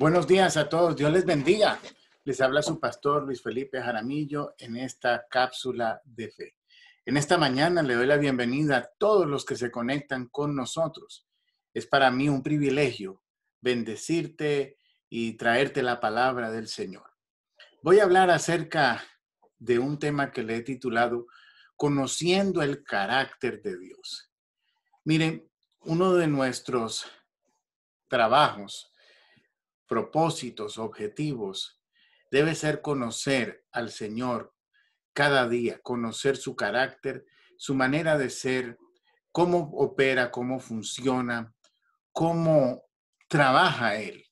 Buenos días a todos, Dios les bendiga. Les habla su pastor Luis Felipe Jaramillo en esta cápsula de fe. En esta mañana le doy la bienvenida a todos los que se conectan con nosotros. Es para mí un privilegio bendecirte y traerte la palabra del Señor. Voy a hablar acerca de un tema que le he titulado Conociendo el carácter de Dios. Miren, uno de nuestros trabajos propósitos, objetivos, debe ser conocer al Señor cada día, conocer su carácter, su manera de ser, cómo opera, cómo funciona, cómo trabaja Él.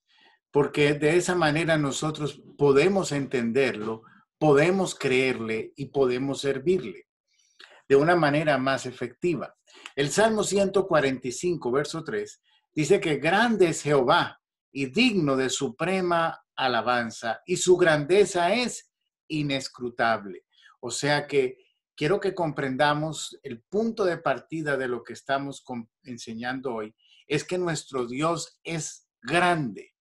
Porque de esa manera nosotros podemos entenderlo, podemos creerle y podemos servirle de una manera más efectiva. El Salmo 145, verso 3, dice que grande es Jehová y digno de suprema alabanza, y su grandeza es inescrutable. O sea que quiero que comprendamos el punto de partida de lo que estamos enseñando hoy, es que nuestro Dios es grande,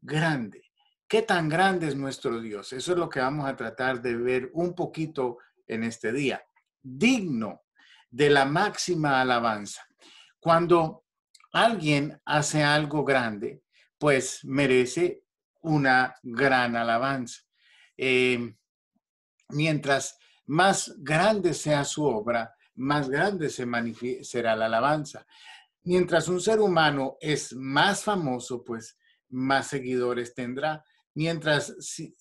grande. ¿Qué tan grande es nuestro Dios? Eso es lo que vamos a tratar de ver un poquito en este día. Digno de la máxima alabanza. Cuando alguien hace algo grande, pues merece una gran alabanza. Em, mientras más grande sea su obra, más grande se será la alabanza. Mientras un ser humano es más famoso, pues más seguidores tendrá. Mientras,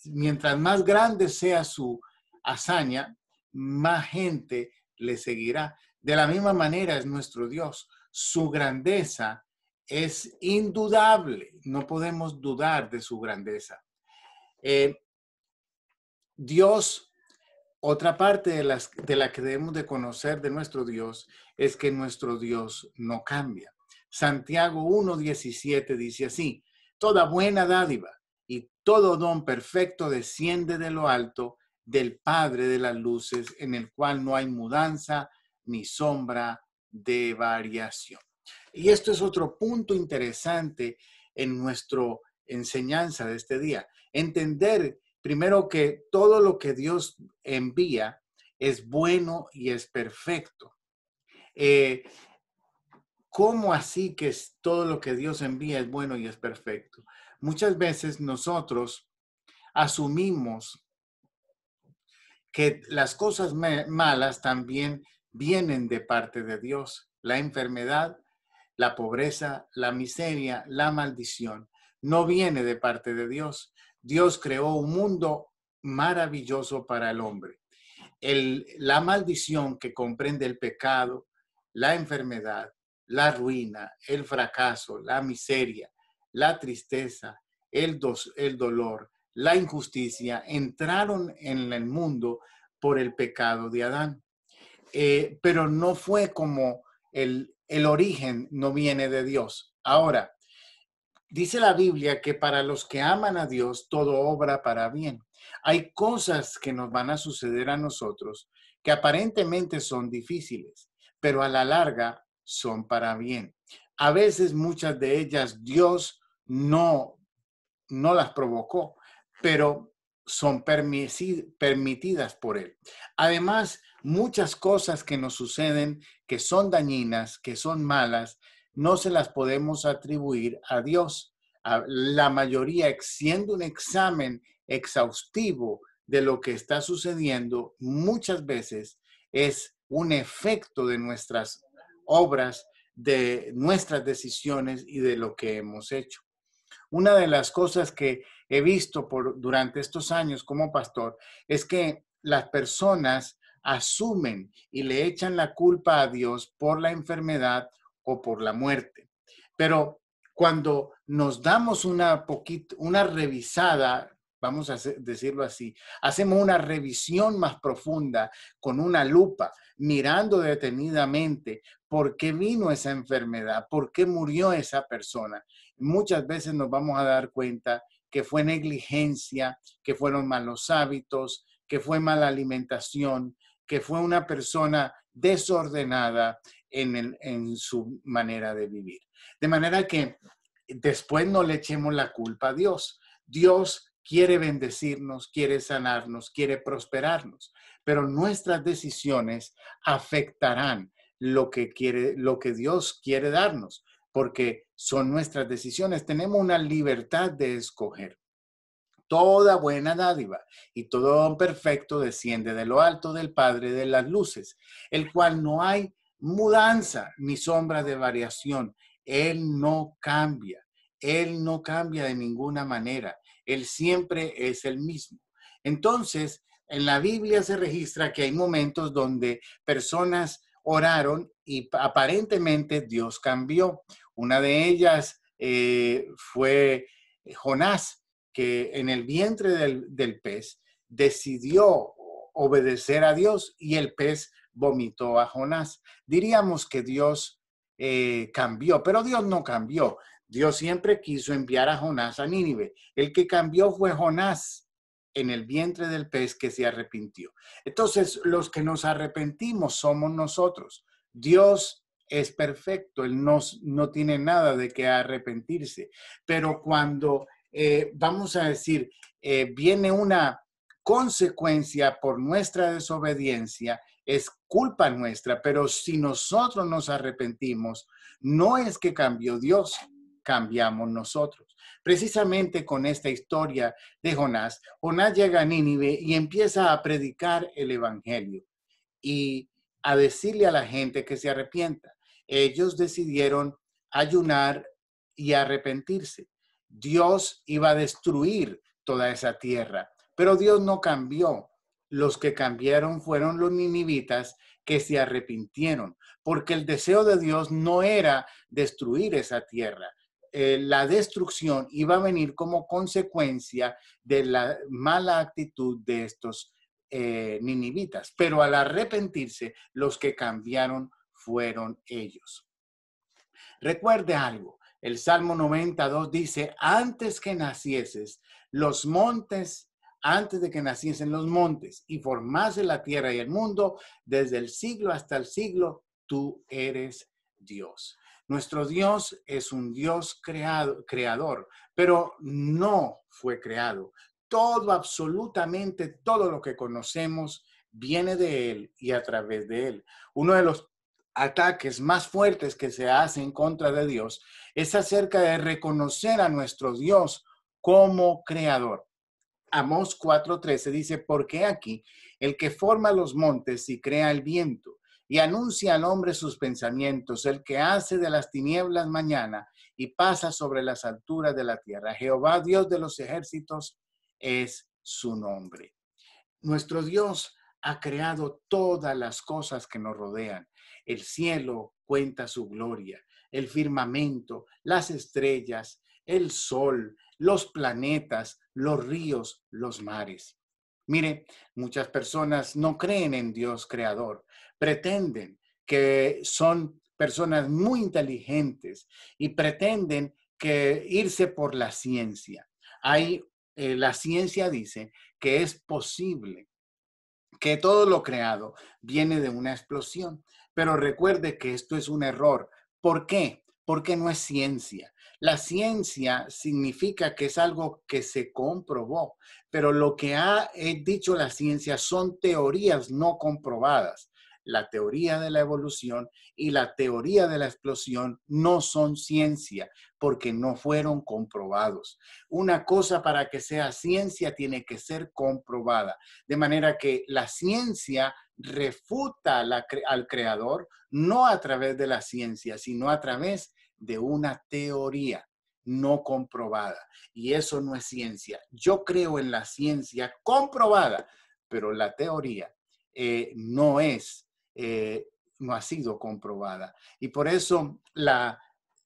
mientras más grande sea su hazaña, más gente le seguirá. De la misma manera es nuestro Dios. Su grandeza es indudable, no podemos dudar de su grandeza. Eh, Dios, otra parte de, las, de la que debemos de conocer de nuestro Dios es que nuestro Dios no cambia. Santiago 1.17 dice así, toda buena dádiva y todo don perfecto desciende de lo alto del Padre de las Luces, en el cual no hay mudanza ni sombra de variación. Y esto es otro punto interesante en nuestra enseñanza de este día. Entender primero que todo lo que Dios envía es bueno y es perfecto. Eh, ¿Cómo así que todo lo que Dios envía es bueno y es perfecto? Muchas veces nosotros asumimos que las cosas malas también vienen de parte de Dios. La enfermedad la pobreza, la miseria, la maldición, no viene de parte de Dios. Dios creó un mundo maravilloso para el hombre. la maldición que comprende el pecado, la enfermedad, la ruina, el fracaso, la miseria, la tristeza, el, dolor, la injusticia, entraron en el mundo por el pecado de Adán. Eh, pero no fue como el, el origen no viene de Dios. Ahora, dice la Biblia que para los que aman a Dios, todo obra para bien. Hay cosas que nos van a suceder a nosotros que aparentemente son difíciles, pero a la larga son para bien. A veces muchas de ellas Dios no, no las provocó, pero son permitidas por Él. Además, muchas cosas que nos suceden que son dañinas, que son malas, no se las podemos atribuir a Dios. Ah, la mayoría, siendo un examen exhaustivo de lo que está sucediendo, muchas veces es un efecto de nuestras obras, de nuestras decisiones y de lo que hemos hecho. Una de las cosas que he visto por, durante estos años como pastor es que las personas asumen y le echan la culpa a Dios por la enfermedad o por la muerte. Pero cuando nos damos una, una revisada, vamos a decirlo así, hacemos una revisión más profunda con una lupa, mirando detenidamente por qué vino esa enfermedad, por qué murió esa persona. Muchas veces nos vamos a dar cuenta que fue negligencia, que fueron malos hábitos, que fue mala alimentación, que fue una persona desordenada en, en su manera de vivir. De manera que después no le echemos la culpa a Dios. Dios quiere bendecirnos, quiere sanarnos, quiere prosperarnos, pero nuestras decisiones afectarán lo que quiere lo que Dios quiere darnos, porque son nuestras decisiones, tenemos una libertad de escoger. Toda buena dádiva y todo perfecto desciende de lo alto del Padre de las luces, el cual no hay mudanza ni sombra de variación. Él no cambia, Él no cambia de ninguna manera, Él siempre es el mismo. Entonces, en la Biblia se registra que hay momentos donde personas oraron y aparentemente Dios cambió. Una de ellas eh, fue Jonás que en el vientre del, pez decidió obedecer a Dios y el pez vomitó a Jonás. Diríamos que Dios eh, cambió, pero Dios no cambió. Dios siempre quiso enviar a Jonás a Nínive. El que cambió fue Jonás en el vientre del pez que se arrepintió. Entonces, los que nos arrepentimos somos nosotros. Dios es perfecto, Él no, no tiene nada de qué arrepentirse. Pero cuando eh, vamos a decir, eh, viene una consecuencia por nuestra desobediencia, es culpa nuestra, pero si nosotros nos arrepentimos, no es que cambió Dios, cambiamos nosotros. Precisamente con esta historia de Jonás, Jonás llega a Nínive y empieza a predicar el Evangelio y a decirle a la gente que se arrepienta. Ellos decidieron ayunar y arrepentirse. Dios iba a destruir toda esa tierra, pero Dios no cambió. Los que cambiaron fueron los ninivitas que se arrepintieron, porque el deseo de Dios no era destruir esa tierra. Eh, la destrucción iba a venir como consecuencia de la mala actitud de estos eh, ninivitas, pero al arrepentirse, los que cambiaron fueron ellos. Recuerde algo, el Salmo 92 dice, antes que nacieses, los montes, antes de que naciesen los montes y formase la tierra y el mundo, desde el siglo hasta el siglo, tú eres Dios. Nuestro Dios es un Dios creado, creador, pero no fue creado. Todo, absolutamente todo lo que conocemos viene de Él y a través de Él. Uno de los ataques más fuertes que se hacen contra de Dios es acerca de reconocer a nuestro Dios como creador. Amos 4:13 dice, porque aquí el que forma los montes y crea el viento y anuncia al hombre sus pensamientos, el que hace de las tinieblas mañana y pasa sobre las alturas de la tierra. Jehová, Dios de los ejércitos, es su nombre. Nuestro Dios ha creado todas las cosas que nos rodean. El cielo cuenta su gloria, el firmamento, las estrellas, el sol, los planetas, los ríos, los mares. Mire, muchas personas no creen en Dios creador, pretenden que son personas muy inteligentes y pretenden que irse por la ciencia. Hay, eh, la ciencia dice que es posible que todo lo creado viene de una explosión. Pero recuerde que esto es un error. ¿Por qué? Porque no es ciencia. La ciencia significa que es algo que se comprobó, pero lo que ha dicho la ciencia son teorías no comprobadas la teoría de la evolución y la teoría de la explosión no son ciencia porque no fueron comprobados. Una cosa para que sea ciencia tiene que ser comprobada. De manera que la ciencia refuta al creador no a través de la ciencia, sino a través de una teoría no comprobada. Y eso no es ciencia. Yo creo en la ciencia comprobada, pero la teoría eh, no es eh, no ha sido comprobada. Y por eso la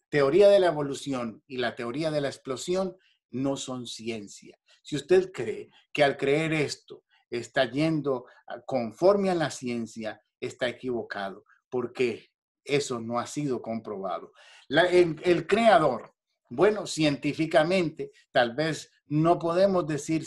teoría de la evolución y la teoría de la explosión no son ciencia. Si usted cree que al creer esto está yendo conforme a la ciencia, está equivocado, porque eso no ha sido comprobado. el creador bueno, científicamente, tal vez no podemos decir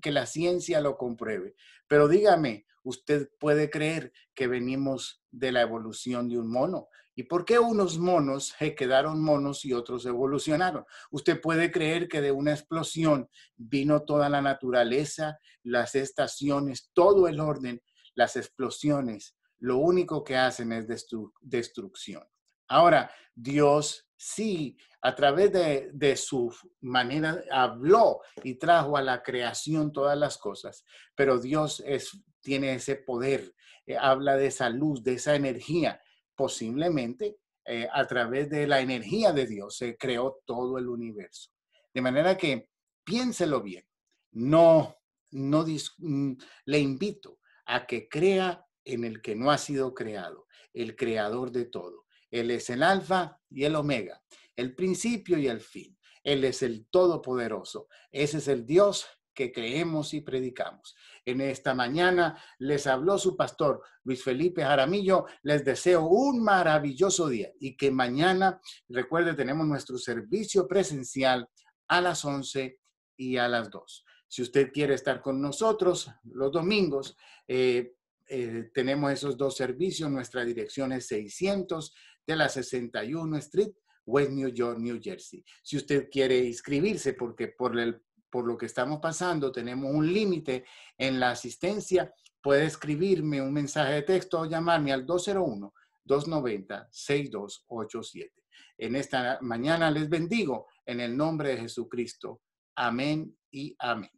que la ciencia lo compruebe, pero dígame, usted puede creer que venimos de la evolución de un mono. ¿Y por qué unos monos se quedaron monos y otros evolucionaron? Usted puede creer que de una explosión vino toda la naturaleza, las estaciones, todo el orden. Las explosiones lo único que hacen es destrucción. Ahora, Dios sí a través de, su manera habló y trajo a la creación todas las cosas, pero Dios tiene ese poder, eh, habla de esa luz, de esa energía, posiblemente eh, a través de la energía de Dios se creó todo el universo. De manera que piénselo bien, no, no mm, le invito a que crea en el que no ha sido creado, el creador de todo él es el alfa y el omega, el principio y el fin. Él es el todopoderoso. Ese es el Dios que creemos y predicamos. En esta mañana les habló su pastor Luis Felipe Jaramillo. Les deseo un maravilloso día y que mañana, recuerde, tenemos nuestro servicio presencial a las 11 y a las 2. Si usted quiere estar con nosotros los domingos, eh, eh, tenemos esos dos servicios. Nuestra dirección es 600 de la 61 Street, West New York, New Jersey. Si usted quiere inscribirse, porque por, lo que estamos pasando tenemos un límite en la asistencia, puede escribirme un mensaje de texto o llamarme al 201-290-6287. En esta mañana les bendigo en el nombre de Jesucristo. Amén y amén.